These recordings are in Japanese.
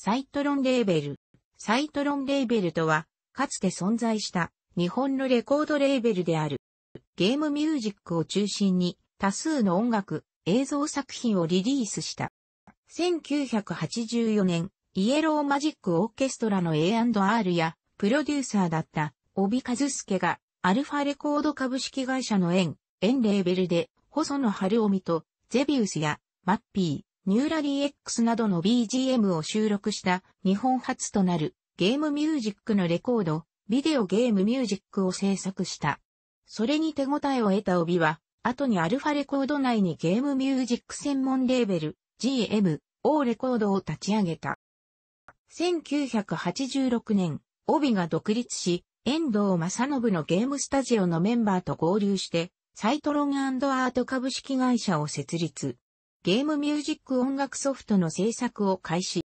サイトロンレーベル。サイトロンレーベルとは、かつて存在した日本のレコードレーベルである。ゲームミュージックを中心に多数の音楽、映像作品をリリースした。1984年、イエローマジックオーケストラの A&R やプロデューサーだった帯和介がアルファレコード株式会社の円、円レーベルで細野晴臣とゼビウスやマッピー、ニューラリー X などの BGM を収録した日本初となるゲームミュージックのレコード、ビデオゲームミュージックを制作した。それに手応えを得た帯は、後にアルファレコード内にゲームミュージック専門レーベル、GM、O レコードを立ち上げた。1986年、帯が独立し、遠藤正信のゲームスタジオのメンバーと合流して、サイトロンアート株式会社を設立。ゲームミュージック音楽ソフトの制作を開始。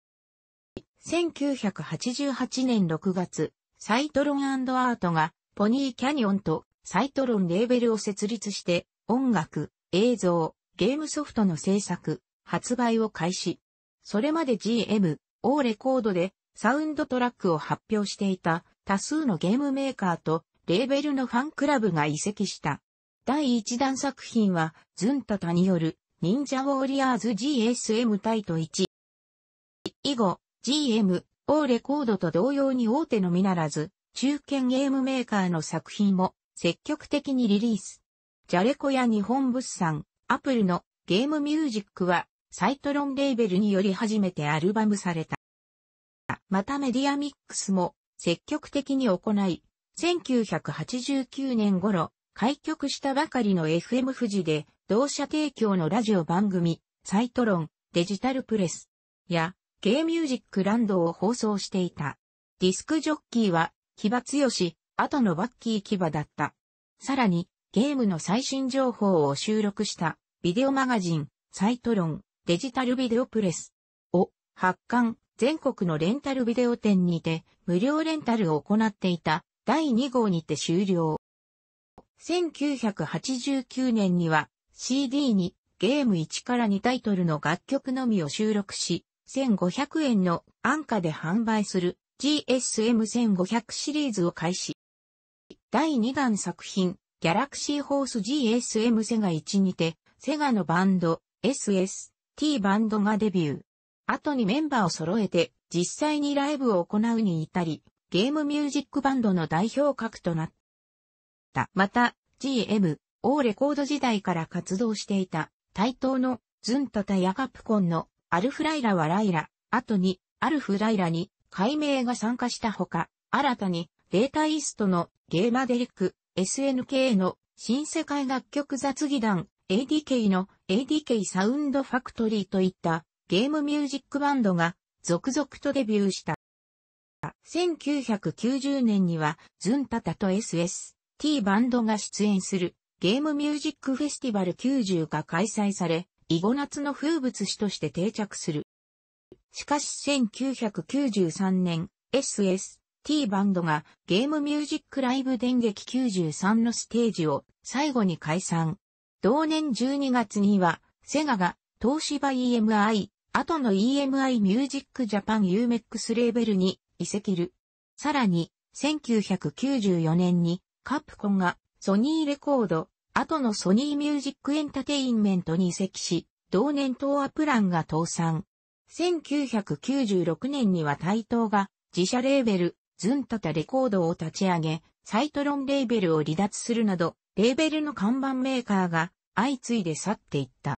1988年6月、サイトロンアートがポニーキャニオンとサイトロンレーベルを設立して音楽、映像、ゲームソフトの制作、発売を開始。それまで GM、O レコードでサウンドトラックを発表していた多数のゲームメーカーとレーベルのファンクラブが移籍した。第1弾作品はズンタタによる忍者ウォーリアーズ GSM タイト1。以後、GM、O レコードと同様に大手のみならず、中堅ゲームメーカーの作品も積極的にリリース。ジャレコや日本物産、アプルのゲームミュージックは、サイトロンレーベルにより初めてアルバムされた。またメディアミックスも積極的に行い、1989年頃、開局したばかりの FM 富士で同社提供のラジオ番組、サイトロン、デジタルプレスや、ゲイミュージックランドを放送していた。ディスクジョッキーは、木場強し、後のバッキーキバだった。さらに、ゲームの最新情報を収録した、ビデオマガジン、サイトロン、デジタルビデオプレスを発刊、全国のレンタルビデオ店にて無料レンタルを行っていた第2号にて終了。1989年には CD にゲーム1から2タイトルの楽曲のみを収録し、1500円の安価で販売する GSM1500 シリーズを開始。第2弾作品、ギャラクシーホース GSM セガ1にて、セガのバンド SST バンドがデビュー。後にメンバーを揃えて実際にライブを行うに至り、ゲームミュージックバンドの代表格となった。また、GM 大レコード時代から活動していた、対等のズンタタやカプコンのアルフライラはライラ、後にアルフライラに改名が参加したほか、新たにデータイーストのゲーマデリック、SNK の新世界楽曲雑技団、ADK の ADK サウンドファクトリーといったゲームミュージックバンドが続々とデビューした。1990年にはズンタタと SST バンドが出演するゲームミュージックフェスティバル90が開催され、囲碁夏の風物詩として定着する。しかし1993年、SST バンドがゲームミュージックライブ電撃93のステージを最後に解散。同年12月には、セガが東芝 EMI、後の EMI ミュージックジャパン UMEX レーベルに移籍る。さらに、1994年にカプコンがソニーレコード、後のソニーミュージックエンタテインメントに移籍し、同年東亜プランが倒産。1996年には台東が自社レーベル、ズンタタレコードを立ち上げ、サイトロンレーベルを離脱するなど、レーベルの看板メーカーが相次いで去っていった。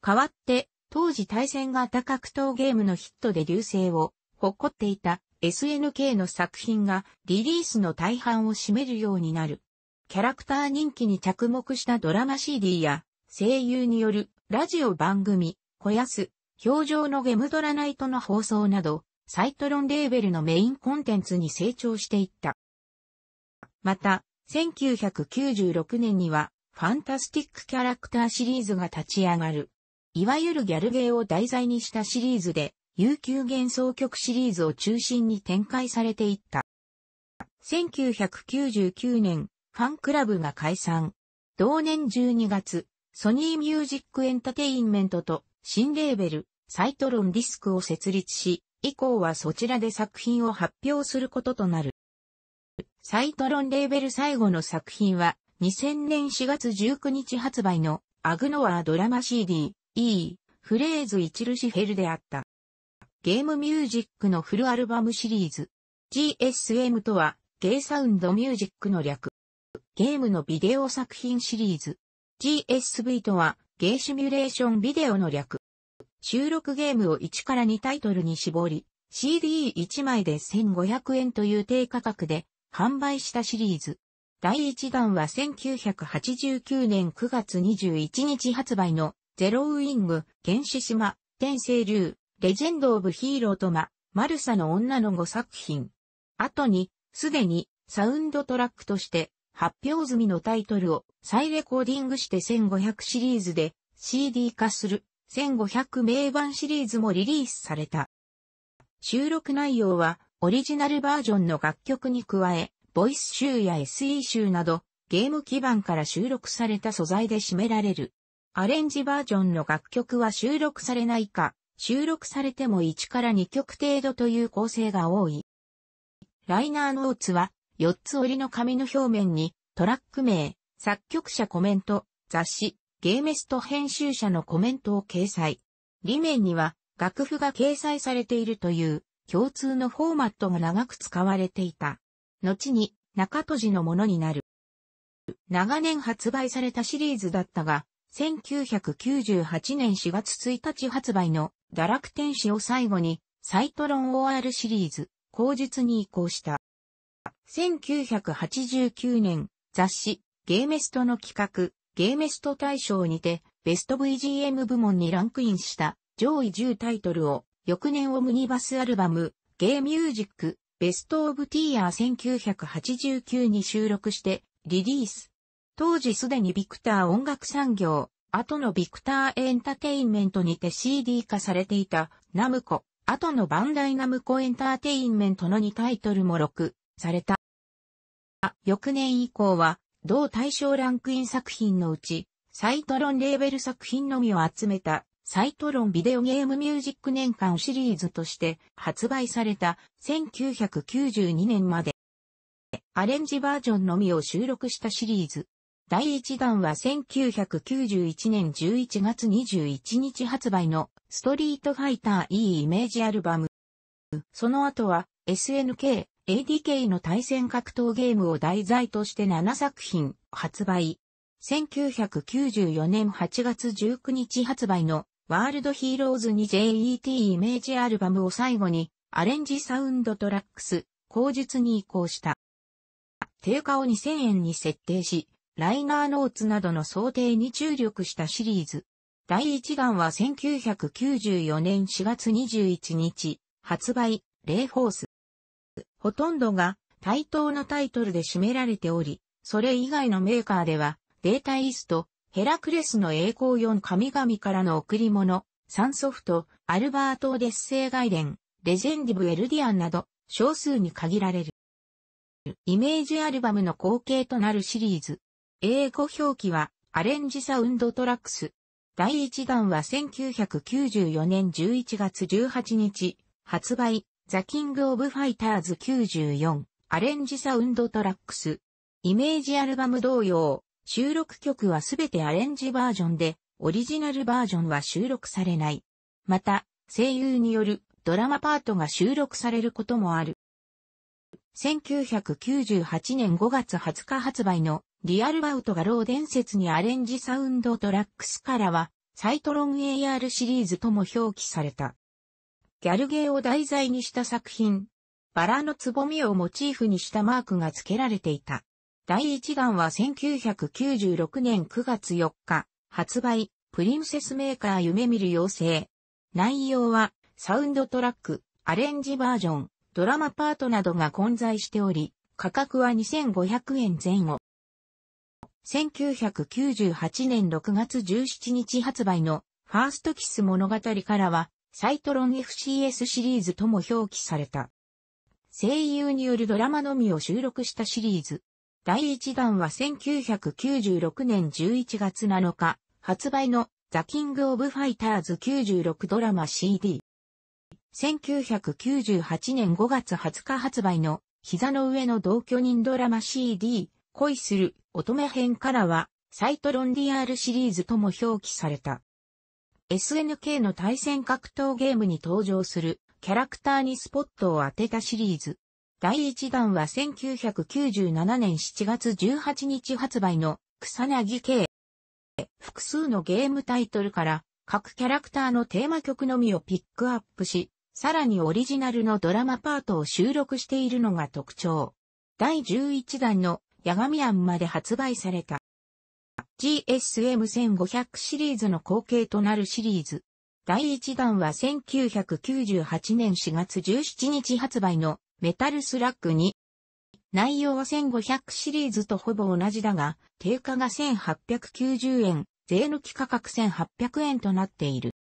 代わって、当時対戦型格闘ゲームのヒットで流星を誇っていた SNK の作品がリリースの大半を占めるようになる。キャラクター人気に着目したドラマ CD や、声優によるラジオ番組、小安、表情のゲムドラナイトの放送など、サイトロンレーベルのメインコンテンツに成長していった。また、1996年には、ファンタスティックキャラクターシリーズが立ち上がる。いわゆるギャルゲーを題材にしたシリーズで、悠久幻想曲シリーズを中心に展開されていった。1999年、ファンクラブが解散。同年12月、ソニーミュージックエンタテインメントと新レーベル、サイトロンディスクを設立し、以降はそちらで作品を発表することとなる。サイトロンレーベル最後の作品は、2000年4月19日発売のアグノアドラマ CD、E、フレーズルシフェルであった。ゲームミュージックのフルアルバムシリーズ。GSM とは、ゲイサウンドミュージックの略。ゲームのビデオ作品シリーズ。GSV とは、ゲーシミュレーションビデオの略。収録ゲームを1から2タイトルに絞り、CD1 枚で1500円という低価格で販売したシリーズ。第1弾は1989年9月21日発売のゼロウイング、原始島、天星流、レジェンド・オブ・ヒーローとマ、マルサの女の5作品。後に、すでにサウンドトラックとして発表済みのタイトルを再レコーディングして1500シリーズで CD 化する1500名盤シリーズもリリースされた。収録内容はオリジナルバージョンの楽曲に加え、ボイス集や SE 集などゲーム基盤から収録された素材で占められる。アレンジバージョンの楽曲は収録されないか、収録されても1から2曲程度という構成が多い。ライナーノーツは4つ折りの紙の表面に、トラック名、作曲者コメント、雑誌、ゲーメスト編集者のコメントを掲載。裏面には、楽譜が掲載されているという共通のフォーマットが長く使われていた。後に中閉じのものになる。長年発売されたシリーズだったが、1998年4月1日発売の堕落天使を最後にサイトロン OR シリーズ、口述に移行した。1989年、雑誌、ゲーメストの企画、ゲーメスト大賞にて、ベスト VGM 部門にランクインした上位10タイトルを、翌年オムニバスアルバム、ゲーミュージック、ベストオブティーヤー1989に収録して、リリース。当時すでにビクター音楽産業、後のビクターエンタテインメントにて CD 化されていた、ナムコ、後のバンダイナムコエンターテインメントの2タイトルも録された。翌年以降は、同対象ランクイン作品のうち、サイトロンレーベル作品のみを集めた、サイトロンビデオゲームミュージック年間シリーズとして発売された1992年まで、アレンジバージョンのみを収録したシリーズ。第1弾は1991年11月21日発売のストリートファイター E イメージアルバム。その後は SNK ADK の対戦格闘ゲームを題材として7作品発売。1994年8月19日発売のワールドヒーローズに JET イメージアルバムを最後にアレンジサウンドトラックス、口述に移行した。定価を2000円に設定し、ライナーノーツなどの想定に注力したシリーズ。第1弾は1994年4月21日、発売、レイフォース。ほとんどが対等のタイトルで占められており、それ以外のメーカーでは、データイースト、ヘラクレスの栄光4神々からの贈り物、サンソフト、アルバート・デッセイ外伝、レジェンディブ・エルディアンなど、少数に限られる。イメージアルバムの後継となるシリーズ。英語表記は、アレンジサウンドトラックス。第1弾は1994年11月18日、発売、ザ・キング・オブ・ファイターズ94アレンジサウンドトラックス。イメージアルバム同様、収録曲はすべてアレンジバージョンで、オリジナルバージョンは収録されない。また、声優によるドラマパートが収録されることもある。1998年5月20日発売のリアルバウトがロー伝説にアレンジサウンドトラックスからは、サイトロン AR シリーズとも表記された。ギャルゲーを題材にした作品。バラのつぼみをモチーフにしたマークが付けられていた。第1弾は1996年9月4日、発売、プリンセスメーカー夢見る妖精。内容は、サウンドトラック、アレンジバージョン、ドラマパートなどが混在しており、価格は2500円前後。1998年6月17日発売のファーストキス物語からはサイトロン FCS シリーズとも表記された。声優によるドラマのみを収録したシリーズ。第1弾は1996年11月7日、発売のザ・キング・オブ・ファイターズ96ドラマ CD。1998年5月20日発売の膝の上の同居人ドラマ CD 恋する乙女編からはサイトロン DR シリーズとも表記された。SNK の対戦格闘ゲームに登場するキャラクターにスポットを当てたシリーズ。第1弾は1997年7月18日発売の草薙系。複数のゲームタイトルから各キャラクターのテーマ曲のみをピックアップし、さらにオリジナルのドラマパートを収録しているのが特徴。第11弾のヤガミアンまで発売された。GSM1500 シリーズの後継となるシリーズ。第1弾は1998年4月17日発売のメタルスラック2。内容は1500シリーズとほぼ同じだが、定価が1890円、税抜き価格1800円となっている。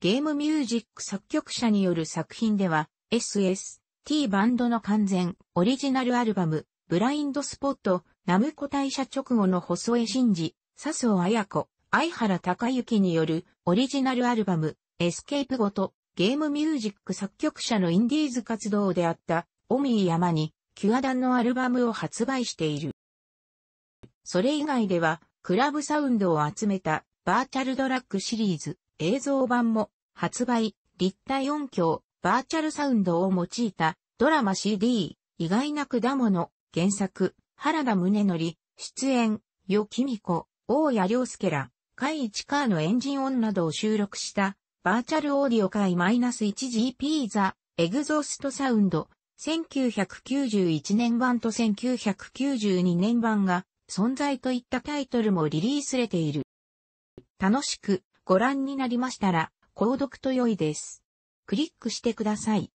ゲームミュージック作曲者による作品では、SS、T バンドの完全、オリジナルアルバム、ブラインドスポット、ナムコ大社直後の細江真二、笹生綾子、相原隆之によるオリジナルアルバム、エスケープごと、ゲームミュージック作曲者のインディーズ活動であった、オミー山に、キュア団のアルバムを発売している。それ以外では、クラブサウンドを集めた、バーチャルドラッグシリーズ、映像版も、発売、立体音響、バーチャルサウンドを用いた、ドラマ CD、意外な果物、原作、原田宗則、出演、よきみこ、大谷良介ら、会一カーのエンジン音などを収録した、バーチャルオーディオ会 -1GP ザ、エグゾーストサウンド、1991年版と1992年版が、存在といったタイトルもリリースれている。楽しくご覧になりましたら、購読と良いです。クリックしてください。